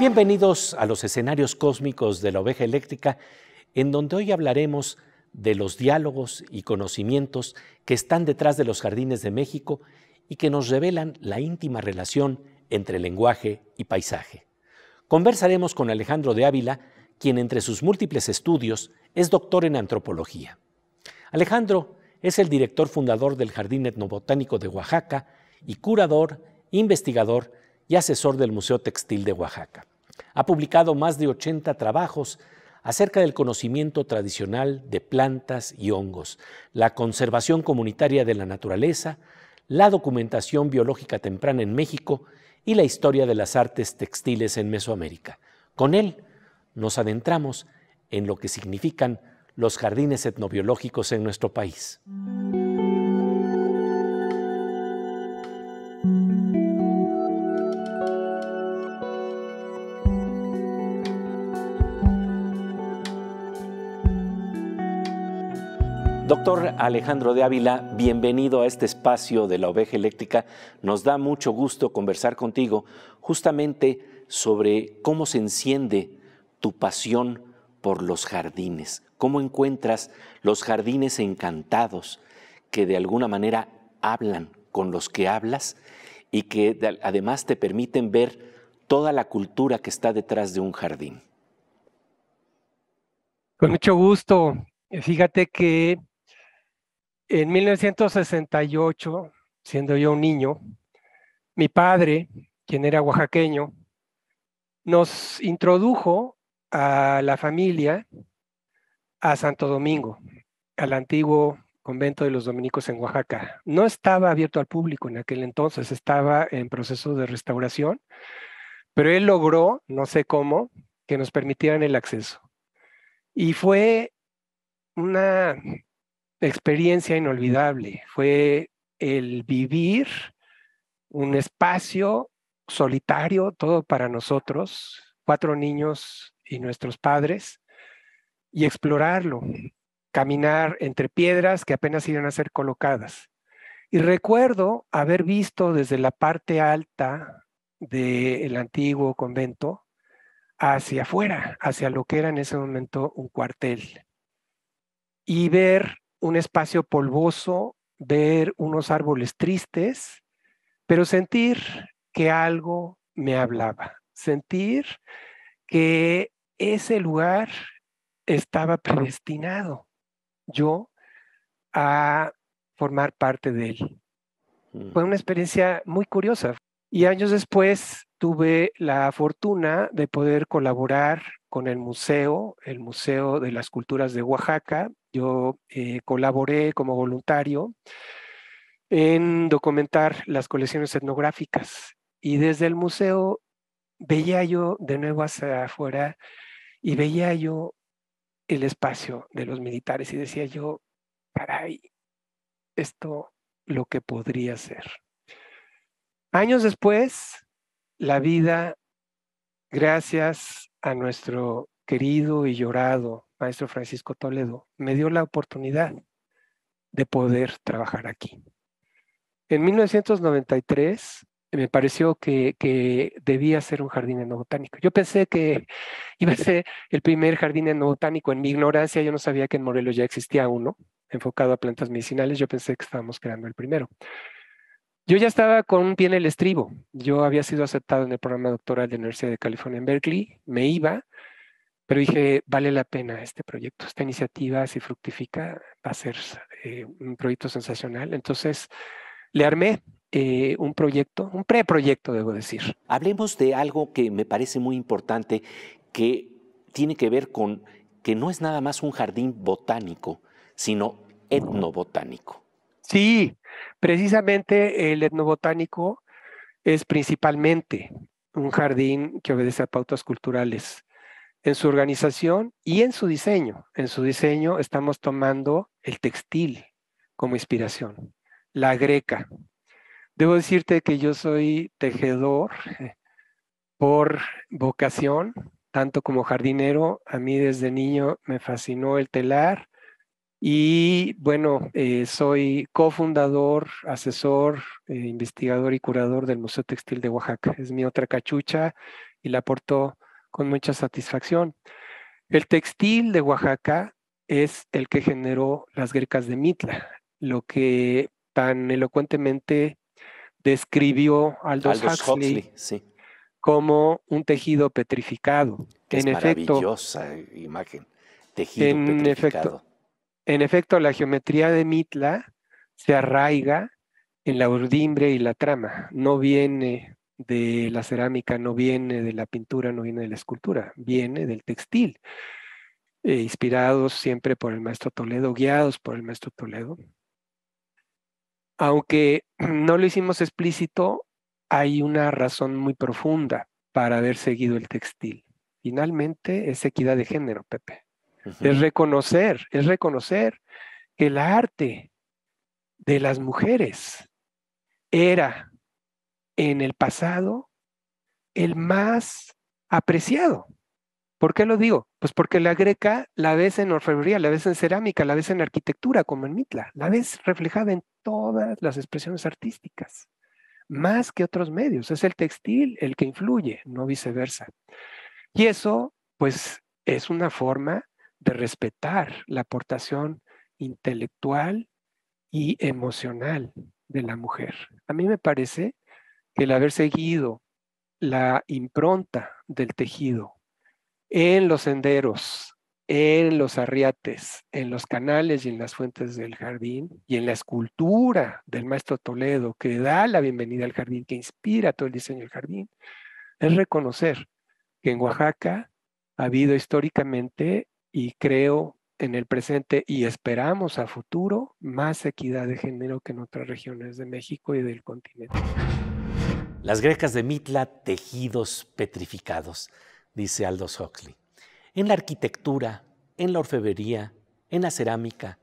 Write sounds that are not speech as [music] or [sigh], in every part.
Bienvenidos a los escenarios cósmicos de la oveja eléctrica, en donde hoy hablaremos de los diálogos y conocimientos que están detrás de los jardines de México y que nos revelan la íntima relación entre lenguaje y paisaje. Conversaremos con Alejandro de Ávila, quien entre sus múltiples estudios es doctor en antropología. Alejandro es el director fundador del Jardín Etnobotánico de Oaxaca y curador, investigador y asesor del Museo Textil de Oaxaca. Ha publicado más de 80 trabajos acerca del conocimiento tradicional de plantas y hongos, la conservación comunitaria de la naturaleza, la documentación biológica temprana en México y la historia de las artes textiles en Mesoamérica. Con él nos adentramos en lo que significan los jardines etnobiológicos en nuestro país. Doctor Alejandro de Ávila, bienvenido a este espacio de la oveja eléctrica. Nos da mucho gusto conversar contigo justamente sobre cómo se enciende tu pasión por los jardines, cómo encuentras los jardines encantados que de alguna manera hablan con los que hablas y que además te permiten ver toda la cultura que está detrás de un jardín. Con mucho gusto. Fíjate que en 1968, siendo yo un niño, mi padre, quien era oaxaqueño, nos introdujo a la familia a Santo Domingo, al antiguo convento de los dominicos en Oaxaca. No estaba abierto al público en aquel entonces, estaba en proceso de restauración, pero él logró, no sé cómo, que nos permitieran el acceso. Y fue una experiencia inolvidable. Fue el vivir un espacio solitario, todo para nosotros, cuatro niños y nuestros padres, y explorarlo, caminar entre piedras que apenas iban a ser colocadas. Y recuerdo haber visto desde la parte alta del antiguo convento hacia afuera, hacia lo que era en ese momento un cuartel, y ver un espacio polvoso, ver unos árboles tristes, pero sentir que algo me hablaba, sentir que ese lugar estaba predestinado yo a formar parte de él. Mm. Fue una experiencia muy curiosa. Y años después tuve la fortuna de poder colaborar con el museo, el Museo de las Culturas de Oaxaca, yo eh, colaboré como voluntario en documentar las colecciones etnográficas y desde el museo veía yo de nuevo hacia afuera y veía yo el espacio de los militares y decía yo, caray, esto lo que podría ser. Años después, la vida, gracias a nuestro querido y llorado maestro Francisco Toledo me dio la oportunidad de poder trabajar aquí. En 1993 me pareció que, debía ser un jardín botánico Yo pensé que [laughs] iba a ser el primer jardín botánico En mi ignorancia yo no sabía que en Morelos ya existía uno enfocado a plantas medicinales. Yo pensé que estábamos creando el primero. Yo ya estaba con un pie en el estribo. Yo había sido aceptado en el programa doctoral de la Universidad de California en Berkeley. Me iba pero dije, vale la pena este proyecto, esta iniciativa, si fructifica, va a ser eh, un proyecto sensacional. Entonces, le armé eh, un proyecto, un preproyecto, debo decir. Hablemos de algo que me parece muy importante, que tiene que ver con que no es nada más un jardín botánico, sino etnobotánico. Sí, precisamente el etnobotánico es principalmente un jardín que obedece a pautas culturales en su organización y en su diseño. En su diseño estamos tomando el textil como inspiración, la greca. Debo decirte que yo soy tejedor eh, por vocación, tanto como jardinero. A mí desde niño me fascinó el telar y bueno, eh, soy cofundador, asesor, eh, investigador y curador del Museo Textil de Oaxaca. Es mi otra cachucha y la aporto con mucha satisfacción. El textil de Oaxaca es el que generó las grecas de Mitla, lo que tan elocuentemente describió Aldous, Huxley, como un tejido petrificado. es maravillosa imagen. Tejido petrificado. en efecto, la geometría de Mitla se arraiga en la urdimbre y la trama, no viene de la cerámica no viene de la pintura, no viene de la escultura, viene del textil. Eh, inspirados siempre por el maestro Toledo, guiados por el maestro Toledo. Aunque [clears throat] no lo hicimos explícito, hay una razón muy profunda para haber seguido el textil. Finalmente es equidad de género, Pepe. Es reconocer, es reconocer que el arte de las mujeres era en el pasado el más apreciado. ¿Por qué lo digo? Pues porque la greca la ves en orfebrería, la ves en cerámica, la ves en arquitectura, como en Mitla, la ves reflejada en todas las expresiones artísticas, más que otros medios. Es el textil el que influye, no viceversa. Y eso, pues, es una forma de respetar la aportación intelectual y emocional de la mujer. A mí me parece el haber seguido la impronta del tejido en los senderos, en los arriates, en los canales y en las fuentes del jardín y en la escultura del maestro Toledo que da la bienvenida al jardín, que inspira todo el diseño del jardín, es reconocer que en Oaxaca ha habido históricamente y creo en el presente y esperamos a futuro más equidad de género que en otras regiones de México y del continente. Las grecas de Mitla, tejidos petrificados, dice Aldous hockley En la arquitectura, en la orfebrería, en la cerámica,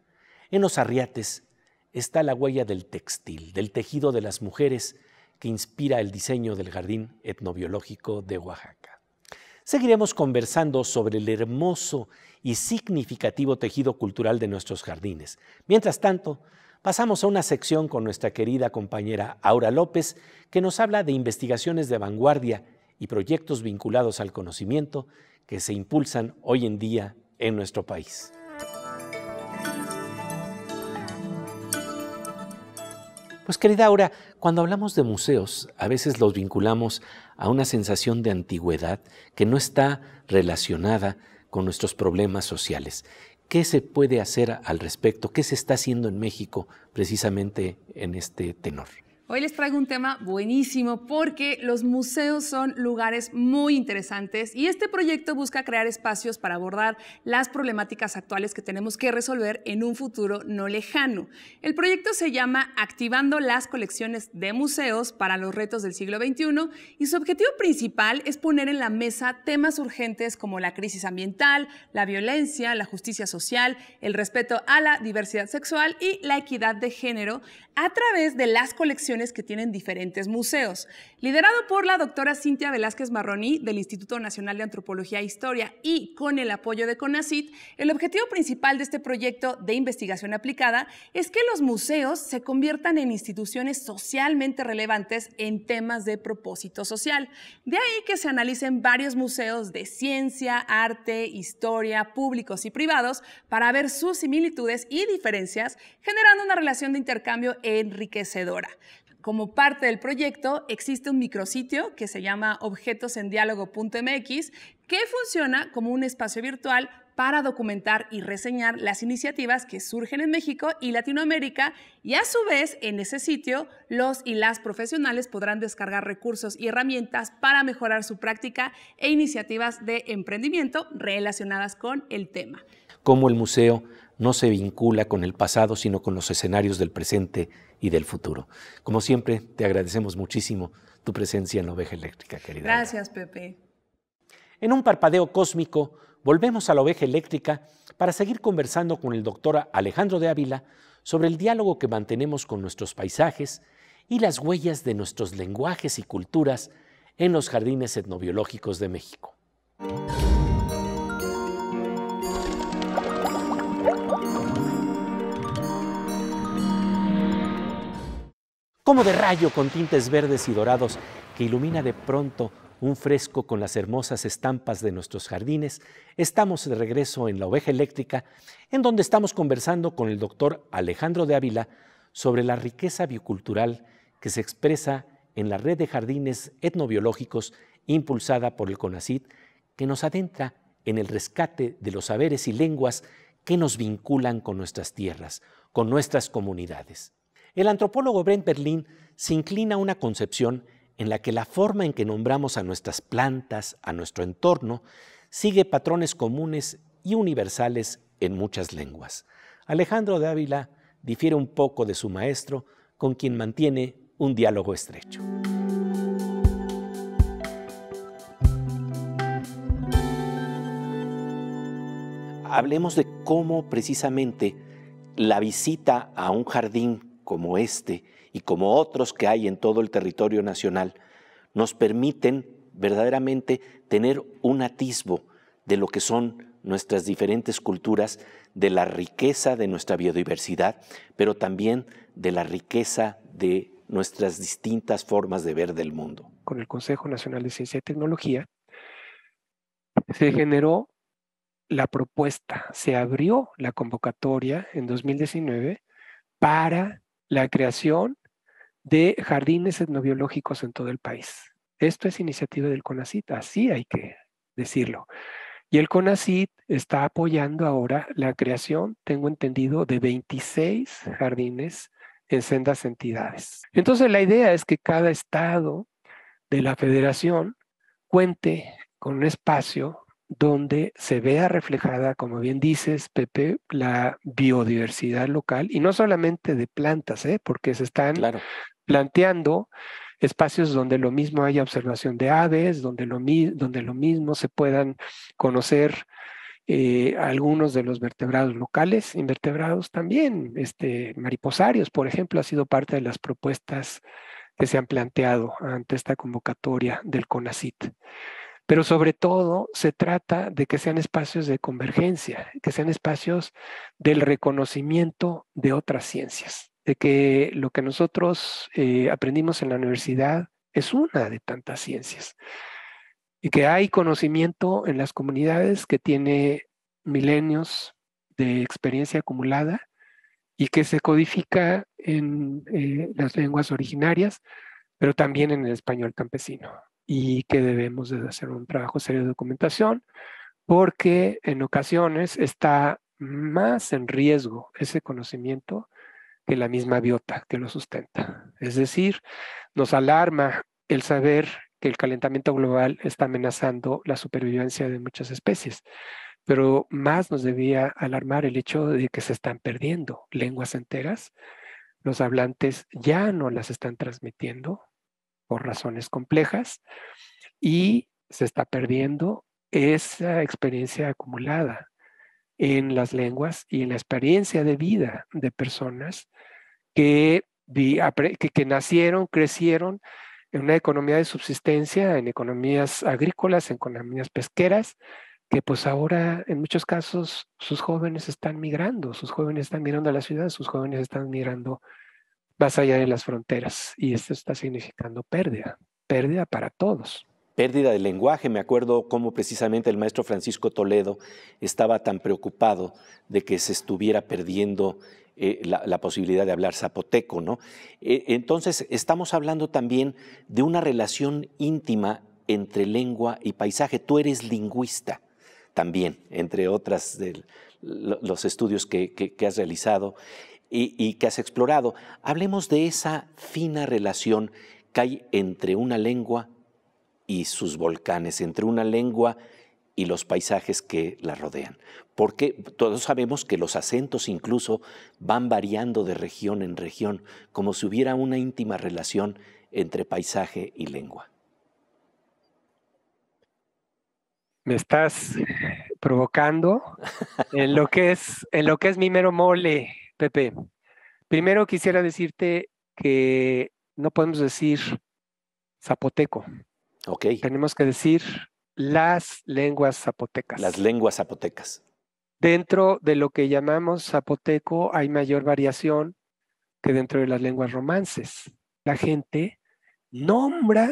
en los arriates, está la huella del textil, del tejido de las mujeres que inspira el diseño del jardín etnobiológico de Oaxaca. Seguiremos conversando sobre el hermoso y significativo tejido cultural de nuestros jardines. Mientras tanto, pasamos a una sección con nuestra querida compañera Aura López, que nos habla de investigaciones de vanguardia y proyectos vinculados al conocimiento que se impulsan hoy en día en nuestro país. Pues querida Aura, cuando hablamos de museos, a veces los vinculamos a una sensación de antigüedad que no está relacionada con nuestros problemas sociales. ¿Qué se puede hacer al respecto? ¿Qué se está haciendo en México precisamente en este tenor? Hoy les traigo un tema buenísimo porque los museos son lugares muy interesantes y este proyecto busca crear espacios para abordar las problemáticas actuales que tenemos que resolver en un futuro no lejano. El proyecto se llama Activando las colecciones de museos para los retos del siglo XXI y su objetivo principal es poner en la mesa temas urgentes como la crisis ambiental, la violencia, la justicia social, el respeto a la diversidad sexual y la equidad de género a través de las colecciones que tienen diferentes museos, liderado por la doctora Cintia Velázquez Marroni del Instituto Nacional de Antropología e Historia y con el apoyo de CONACIT, el objetivo principal de este proyecto de investigación aplicada es que los museos se conviertan en instituciones socialmente relevantes en temas de propósito social. De ahí que se analicen varios museos de ciencia, arte, historia, públicos y privados para ver sus similitudes y diferencias, generando una relación de intercambio enriquecedora. Como parte del proyecto existe un micrositio que se llama objetosendiálogo.mx que funciona como un espacio virtual para documentar y reseñar las iniciativas que surgen en México y Latinoamérica y a su vez en ese sitio los y las profesionales podrán descargar recursos y herramientas para mejorar su práctica e iniciativas de emprendimiento relacionadas con el tema. Como el museo no se vincula con el pasado sino con los escenarios del presente y del futuro. Como siempre, te agradecemos muchísimo tu presencia en la oveja eléctrica, querida. Gracias, Pepe. En un parpadeo cósmico, volvemos a la oveja eléctrica para seguir conversando con el doctor Alejandro de Ávila sobre el diálogo que mantenemos con nuestros paisajes y las huellas de nuestros lenguajes y culturas en los jardines etnobiológicos de México. como de rayo con tintes verdes y dorados que ilumina de pronto un fresco con las hermosas estampas de nuestros jardines, estamos de regreso en la oveja eléctrica, en donde estamos conversando con el doctor Alejandro de Ávila sobre la riqueza biocultural que se expresa en la red de jardines etnobiológicos impulsada por el CONACID, que nos adentra en el rescate de los saberes y lenguas que nos vinculan con nuestras tierras, con nuestras comunidades. El antropólogo Brent Berlin se inclina a una concepción en la que la forma en que nombramos a nuestras plantas, a nuestro entorno, sigue patrones comunes y universales en muchas lenguas. Alejandro de Ávila difiere un poco de su maestro, con quien mantiene un diálogo estrecho. Hablemos de cómo precisamente la visita a un jardín como este y como otros que hay en todo el territorio nacional, nos permiten verdaderamente tener un atisbo de lo que son nuestras diferentes culturas, de la riqueza de nuestra biodiversidad, pero también de la riqueza de nuestras distintas formas de ver del mundo. Con el Consejo Nacional de Ciencia y Tecnología se generó la propuesta, se abrió la convocatoria en 2019 para la creación de jardines etnobiológicos en todo el país. Esto es iniciativa del CONACIT, así hay que decirlo. Y el CONACIT está apoyando ahora la creación, tengo entendido, de 26 jardines en sendas entidades. Entonces la idea es que cada estado de la federación cuente con un espacio donde se vea reflejada, como bien dices, Pepe, la biodiversidad local, y no solamente de plantas, ¿eh? porque se están planteando espacios donde lo mismo haya observación de aves, donde lo, donde lo mismo se puedan conocer eh, algunos de los vertebrados locales, invertebrados también, este, mariposarios, por ejemplo, ha sido parte de las propuestas que se han planteado ante esta convocatoria del CONACIT pero sobre todo se trata de que sean espacios de convergencia, que sean espacios del reconocimiento de otras ciencias, de que lo que nosotros eh, aprendimos en la universidad es una de tantas ciencias y que hay conocimiento en las comunidades que tiene milenios de experiencia acumulada y que se codifica en eh, las lenguas originarias, pero también en el español campesino y que debemos de hacer un trabajo serio de documentación porque en ocasiones está más en riesgo ese conocimiento que la misma biota que lo sustenta. Es decir, nos alarma el saber que el calentamiento global está amenazando la supervivencia de muchas especies, pero más nos debía alarmar el hecho de que se están perdiendo lenguas enteras, los hablantes ya no las están transmitiendo, por razones complejas y se está perdiendo esa experiencia acumulada en las lenguas y en la experiencia de vida de personas que, que, nacieron, crecieron en una economía de subsistencia, en economías agrícolas, en economías pesqueras, que pues ahora en muchos casos sus jóvenes están migrando, sus jóvenes están migrando a la ciudad, sus jóvenes están migrando más allá de las fronteras. Y esto está significando pérdida, pérdida para todos. Pérdida del lenguaje. Me acuerdo cómo precisamente el maestro Francisco Toledo estaba tan preocupado de que se estuviera perdiendo eh, la, posibilidad de hablar zapoteco, ¿no? E, entonces, estamos hablando también de una relación íntima entre lengua y paisaje. Tú eres lingüista también, entre otras de los estudios que has realizado y, que has explorado. Hablemos de esa fina relación que hay entre una lengua y sus volcanes, entre una lengua y los paisajes que la rodean. Porque todos sabemos que los acentos incluso van variando de región en región, como si hubiera una íntima relación entre paisaje y lengua. Me estás provocando en lo que es, en lo que es mi mero mole, Pepe, primero quisiera decirte que no podemos decir zapoteco. Ok. Tenemos que decir las lenguas zapotecas. Las lenguas zapotecas. Dentro de lo que llamamos zapoteco hay mayor variación que dentro de las lenguas romances. La gente nombra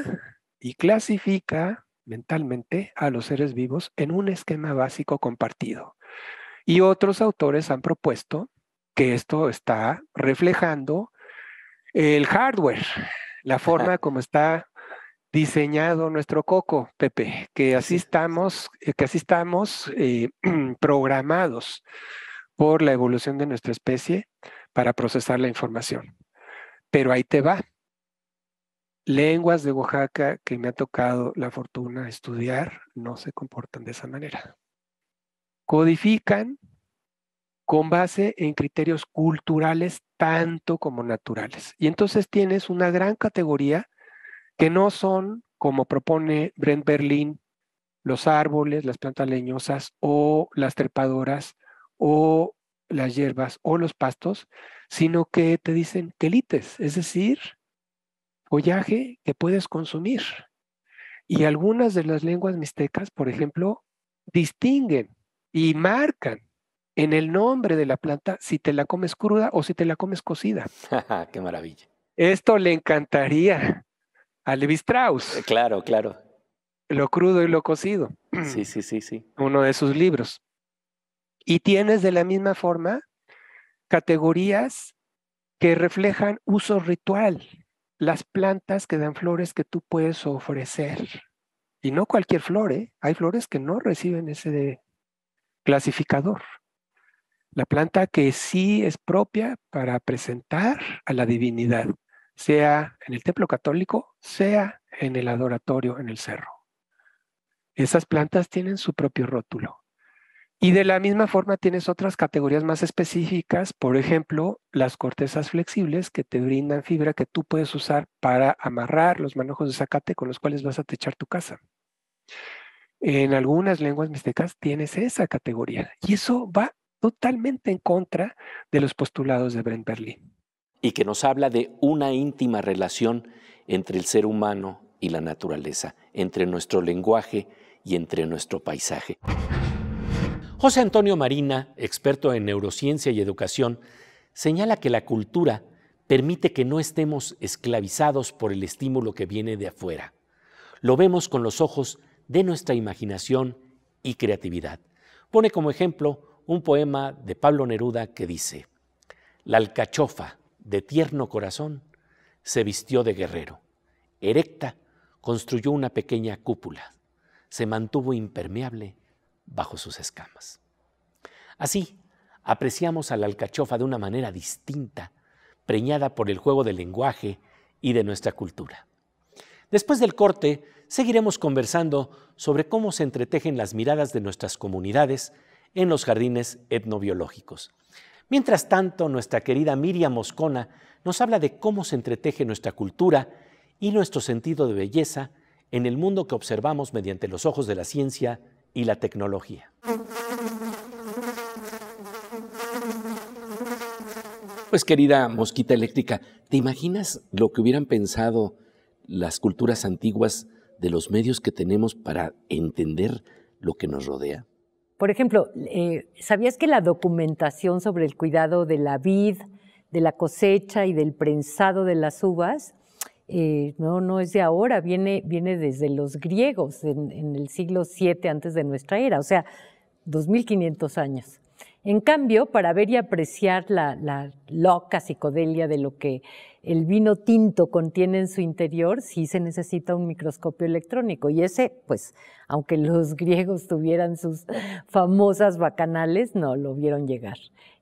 y clasifica mentalmente a los seres vivos en un esquema básico compartido. Y otros autores han propuesto que esto está reflejando el hardware, la forma como está diseñado nuestro coco, Pepe, que así estamos, eh, que así estamos eh, [clears throat] programados por la evolución de nuestra especie para procesar la información. Pero ahí te va. Lenguas de Oaxaca que me ha tocado la fortuna estudiar no se comportan de esa manera. Codifican con base en criterios culturales tanto como naturales. Y entonces tienes una gran categoría que no son, como propone Brent Berlin, los árboles, las plantas leñosas o las trepadoras o las hierbas o los pastos, sino que te dicen quelites, es decir, follaje que puedes consumir. Y algunas de las lenguas mixtecas, por ejemplo, distinguen y marcan en el nombre de la planta si te la comes cruda o si te la comes cocida. [laughs] ¡Qué maravilla! Esto le encantaría a Levi Strauss. Eh, claro, claro. Lo crudo y lo cocido. Sí, sí, sí, sí. Uno de sus libros. Y tienes de la misma forma categorías que reflejan uso ritual, las plantas que dan flores que tú puedes ofrecer. Y no cualquier flor, ¿eh? hay flores que no reciben ese clasificador la planta que sí es propia para presentar a la divinidad, sea en el templo católico, sea en el adoratorio, en el cerro. Esas plantas tienen su propio rótulo. Y de la misma forma tienes otras categorías más específicas, por ejemplo, las cortezas flexibles que te brindan fibra que tú puedes usar para amarrar los manojos de zacate con los cuales vas a techar tu casa. En algunas lenguas mixtecas tienes esa categoría y eso va totalmente en contra de los postulados de Brent Berlin. Y que nos habla de una íntima relación entre el ser humano y la naturaleza, entre nuestro lenguaje y entre nuestro paisaje. José Antonio Marina, experto en neurociencia y educación, señala que la cultura permite que no estemos esclavizados por el estímulo que viene de afuera. Lo vemos con los ojos de nuestra imaginación y creatividad. Pone como ejemplo un poema de Pablo Neruda que dice, La alcachofa de tierno corazón se vistió de guerrero. Erecta construyó una pequeña cúpula. Se mantuvo impermeable bajo sus escamas. Así, apreciamos a la alcachofa de una manera distinta, preñada por el juego del lenguaje y de nuestra cultura. Después del corte, seguiremos conversando sobre cómo se entretejen las miradas de nuestras comunidades en los jardines etnobiológicos. Mientras tanto, nuestra querida Miriam Moscona nos habla de cómo se entreteje nuestra cultura y nuestro sentido de belleza en el mundo que observamos mediante los ojos de la ciencia y la tecnología. Pues querida mosquita eléctrica, ¿te imaginas lo que hubieran pensado las culturas antiguas de los medios que tenemos para entender lo que nos rodea? Por ejemplo, eh, ¿sabías que la documentación sobre el cuidado de la vid, de la cosecha y del prensado de las uvas eh, no, no es de ahora, viene, viene desde los griegos, en, en el siglo VII antes de nuestra era, o sea, 2.500 años. En cambio, para ver y apreciar la, loca psicodelia de lo que el vino tinto contiene en su interior, sí se necesita un microscopio electrónico. Y ese, pues, aunque los [laughs] griegos tuvieran sus famosas bacanales, no lo vieron llegar.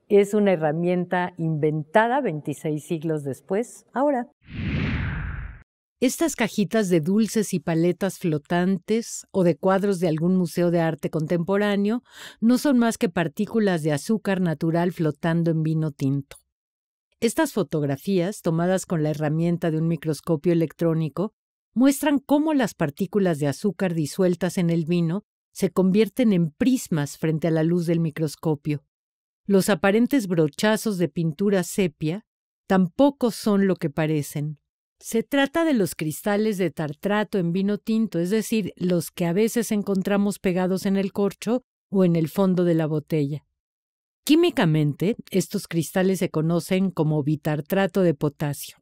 Es una herramienta inventada 26 siglos después, ahora. Estas cajitas de dulces y paletas flotantes o de cuadros de algún museo de arte contemporáneo no son más que partículas de azúcar natural flotando en vino tinto. Estas fotografías, tomadas con la herramienta de un microscopio electrónico, muestran cómo las partículas de azúcar disueltas en el vino se convierten en prismas frente a la luz del microscopio. Los aparentes brochazos de pintura sepia tampoco son lo que parecen. Se trata de los cristales de tartrato en vino tinto, es decir, los que a veces encontramos pegados en el corcho o en el fondo de la botella. Químicamente, estos cristales se conocen como bitartrato de potasio.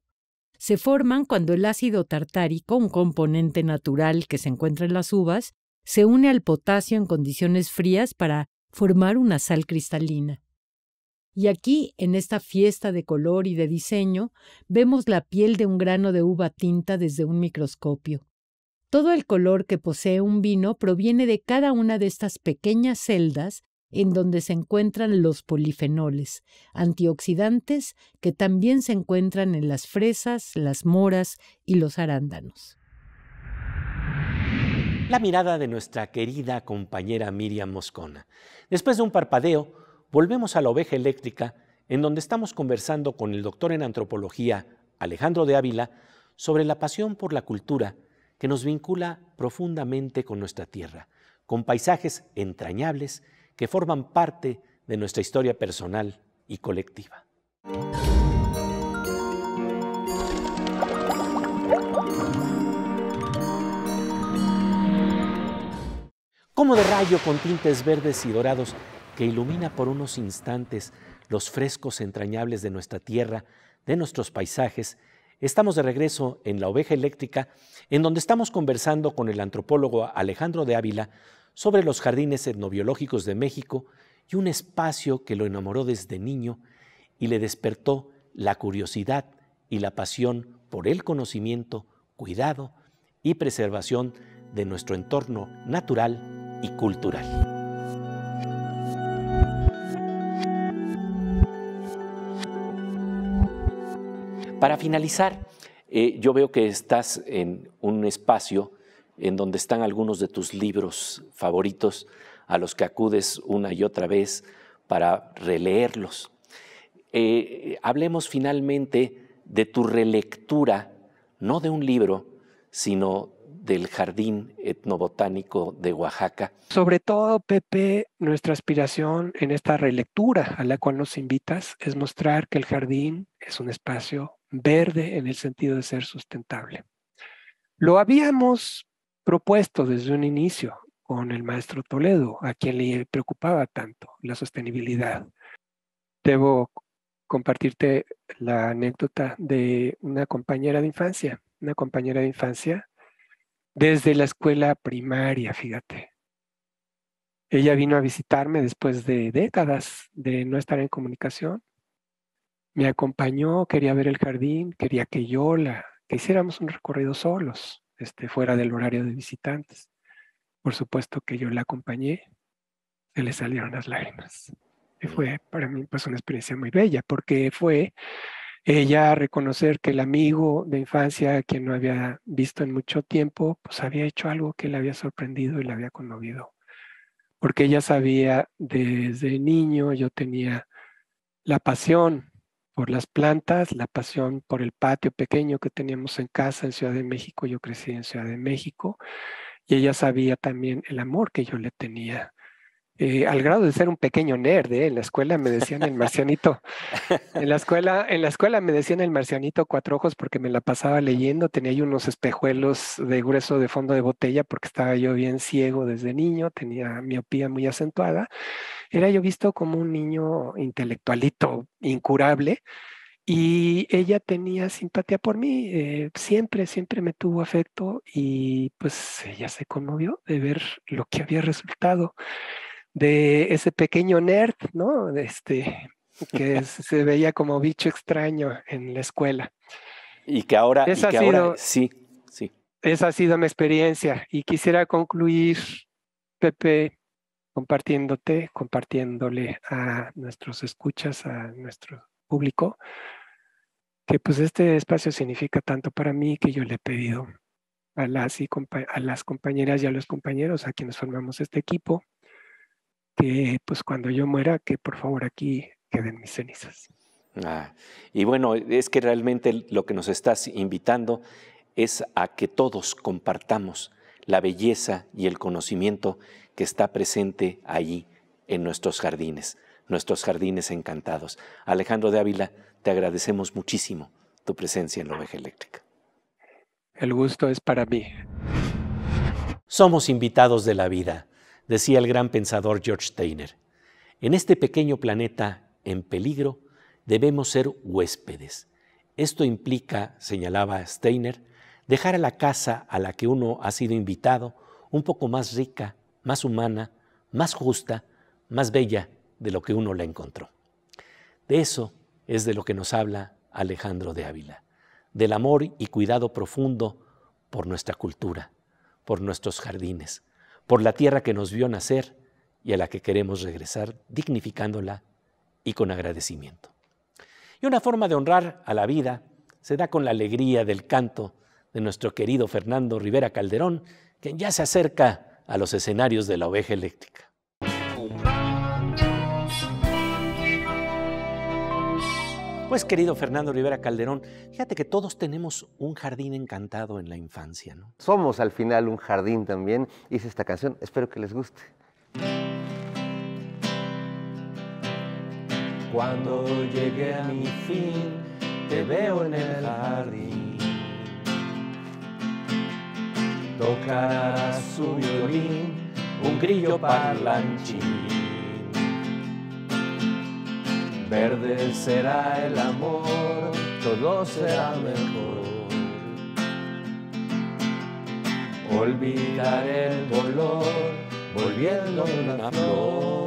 Se forman cuando el ácido tartárico, un componente natural que se encuentra en las uvas, se une al potasio en condiciones frías para formar una sal cristalina. Y aquí, en esta fiesta de color y de diseño, vemos la piel de un grano de uva tinta desde un microscopio. Todo el color que posee un vino proviene de cada una de estas pequeñas celdas en donde se encuentran los polifenoles, antioxidantes que también se encuentran en las fresas, las moras y los arándanos. La mirada de nuestra querida compañera Miriam Moscona. Después de un parpadeo, volvemos a la oveja eléctrica, en donde estamos conversando con el doctor en antropología, Alejandro de Ávila, sobre la pasión por la cultura que nos vincula profundamente con nuestra tierra, con paisajes entrañables que forman parte de nuestra historia personal y colectiva. Como de rayo con tintes verdes y dorados que ilumina por unos instantes los frescos entrañables de nuestra tierra, de nuestros paisajes, estamos de regreso en La Oveja Eléctrica, en donde estamos conversando con el antropólogo Alejandro de Ávila sobre los jardines etnobiológicos de México y un espacio que lo enamoró desde niño y le despertó la curiosidad y la pasión por el conocimiento, cuidado y preservación de nuestro entorno natural y cultural. Para finalizar, eh, yo veo que estás en un espacio en donde están algunos de tus libros favoritos a los que acudes una y otra vez para releerlos. Eh, hablemos finalmente de tu relectura, no de un libro, sino del Jardín Etnobotánico de Oaxaca. Sobre todo, Pepe, nuestra aspiración en esta relectura a la cual nos invitas es mostrar que el jardín es un espacio verde en el sentido de ser sustentable. Lo habíamos propuesto desde un inicio con el maestro Toledo, a quien le preocupaba tanto la sostenibilidad. Debo compartirte la anécdota de una compañera de infancia, una compañera de infancia desde la escuela primaria, fíjate. Ella vino a visitarme después de décadas de no estar en comunicación me acompañó, quería ver el jardín, quería que yo la, que hiciéramos un recorrido solos, este, fuera del horario de visitantes. Por supuesto que yo la acompañé, se le salieron las lágrimas. Y fue para mí pues una experiencia muy bella, porque fue ella eh, reconocer que el amigo de infancia, quien no había visto en mucho tiempo, pues había hecho algo que le había sorprendido y la había conmovido. Porque ella sabía desde niño, yo tenía la pasión por las plantas, la pasión por el patio pequeño que teníamos en casa en Ciudad de México. Yo crecí en Ciudad de México y ella sabía también el amor que yo le tenía eh, al grado de ser un pequeño nerd, eh, en la escuela me decían el marcianito. En la escuela, en la escuela me decían el marcianito cuatro ojos porque me la pasaba leyendo, tenía unos espejuelos de grueso de fondo de botella porque estaba yo bien ciego desde niño, tenía miopía muy acentuada. Era yo visto como un niño intelectualito, incurable. Y ella tenía simpatía por mí, eh, siempre, siempre me tuvo afecto y pues ella se conmovió de ver lo que había resultado de ese pequeño nerd, ¿no? Este, que [laughs] se veía como bicho extraño en la escuela. Y que ahora, sí, sí. Esa ha sido mi experiencia y quisiera concluir, Pepe, compartiéndote, compartiéndole a nuestros escuchas, a nuestro público, que pues este espacio significa tanto para mí que yo le he pedido a a las compañeras y a los compañeros a quienes formamos este equipo que pues cuando yo muera, que por favor aquí queden mis cenizas. Ah, y bueno, es que realmente lo que nos estás invitando es a que todos compartamos la belleza y el conocimiento que está presente allí en nuestros jardines, nuestros jardines encantados. Alejandro de Ávila, te agradecemos muchísimo tu presencia en la oveja eléctrica. El gusto es para mí. Somos invitados de la vida decía el gran pensador George Steiner. En este pequeño planeta en peligro debemos ser huéspedes. Esto implica, señalaba Steiner, dejar a la casa a la que uno ha sido invitado un poco más rica, más humana, más justa, más bella de lo que uno la encontró. De eso es de lo que nos habla Alejandro de Ávila, del amor y cuidado profundo por nuestra cultura, por nuestros jardines, por la tierra que nos vio nacer y a la que queremos regresar, dignificándola y con agradecimiento. Y una forma de honrar a la vida se da con la alegría del canto de nuestro querido Fernando Rivera Calderón, quien ya se acerca a los escenarios de la oveja eléctrica. Pues querido Fernando Rivera Calderón, fíjate que todos tenemos un jardín encantado en la infancia, ¿no? Somos al final un jardín también. Hice esta canción, espero que les guste. Cuando llegue a mi fin, te veo en el jardín. Tocarás su violín, un grillo parlanchín Verde será el amor, todo será mejor. Olvidar el dolor, volviendo una flor.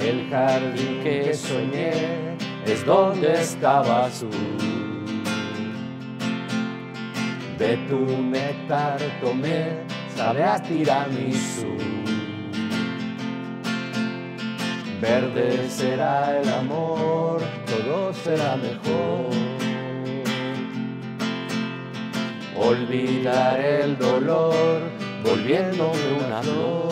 El jardín que soñé es donde estaba tú. De tu nectar tomé, sabe a tiramisú. Verde será el amor, todo será mejor. Olvidar el dolor, volviéndome un flor.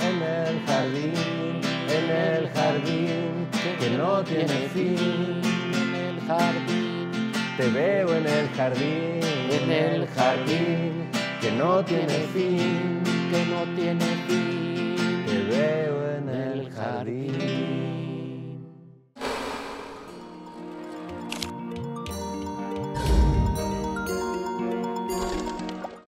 En el jardín, en el jardín, que no tiene fin. En el jardín, te veo en el jardín, en el jardín, que no tiene fin, que no tiene fin veo en el jardín.